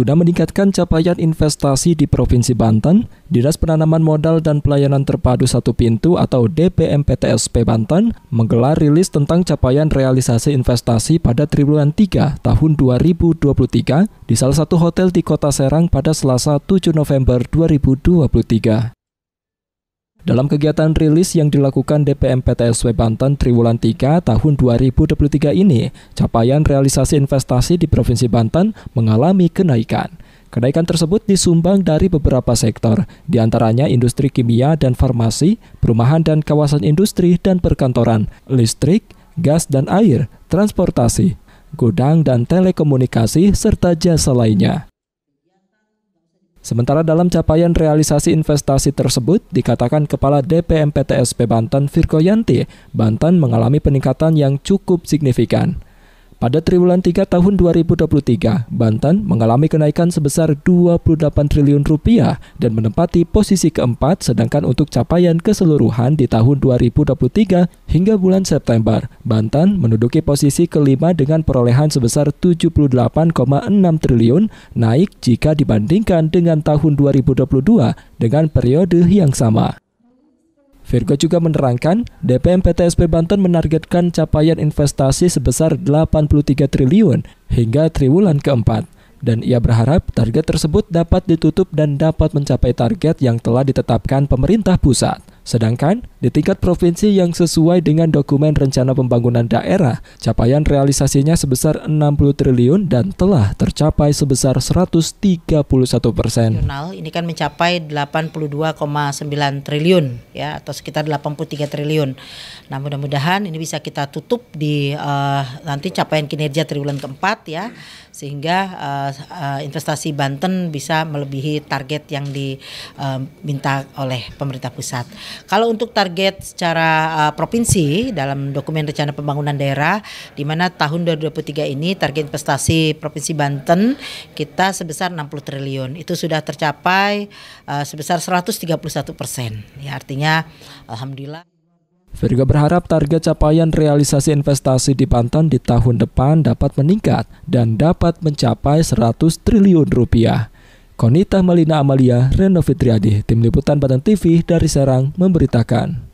Guna meningkatkan capaian investasi di Provinsi Banten, Dinas Penanaman Modal dan Pelayanan Terpadu Satu Pintu atau DPMPTSP Banten menggelar rilis tentang capaian realisasi investasi pada triwulan 3 tahun 2023 di salah satu hotel di Kota Serang pada Selasa 7 November 2023. Dalam kegiatan rilis yang dilakukan DPM PTSW Banten Triwulan 3 tahun 2023 ini, capaian realisasi investasi di Provinsi Banten mengalami kenaikan. Kenaikan tersebut disumbang dari beberapa sektor, diantaranya industri kimia dan farmasi, perumahan dan kawasan industri dan perkantoran, listrik, gas dan air, transportasi, gudang dan telekomunikasi, serta jasa lainnya. Sementara dalam capaian realisasi investasi tersebut, dikatakan Kepala DPM PTSP Banten Virgo Yanti, Banten mengalami peningkatan yang cukup signifikan. Pada triwulan 3 tahun 2023, Banten mengalami kenaikan sebesar 28 triliun rupiah dan menempati posisi keempat sedangkan untuk capaian keseluruhan di tahun 2023 hingga bulan September, Banten menduduki posisi kelima dengan perolehan sebesar 78,6 triliun naik jika dibandingkan dengan tahun 2022 dengan periode yang sama. Virgo juga menerangkan, DPM PTSP Banten menargetkan capaian investasi sebesar 83 triliun hingga triwulan keempat dan ia berharap target tersebut dapat ditutup dan dapat mencapai target yang telah ditetapkan pemerintah pusat. Sedangkan di tingkat provinsi yang sesuai dengan dokumen rencana pembangunan daerah, capaian realisasinya sebesar 60 triliun dan telah tercapai sebesar 131 persen. Ini kan mencapai 82,9 triliun ya atau sekitar 83 triliun. Nah mudah-mudahan ini bisa kita tutup di uh, nanti capaian kinerja triwulan keempat ya sehingga uh, uh, investasi Banten bisa melebihi target yang diminta uh, oleh pemerintah pusat. Kalau untuk target secara uh, provinsi dalam dokumen rencana pembangunan daerah di mana tahun 2023 ini target investasi Provinsi Banten kita sebesar 60 triliun. Itu sudah tercapai uh, sebesar 131 persen. Ya artinya alhamdulillah. Virgo berharap target capaian realisasi investasi di Banten di tahun depan dapat meningkat dan dapat mencapai 100 triliun rupiah. Konita Malina Amalia, Reno Fitriadi, Tim Liputan BATAN TV dari Serang memberitakan.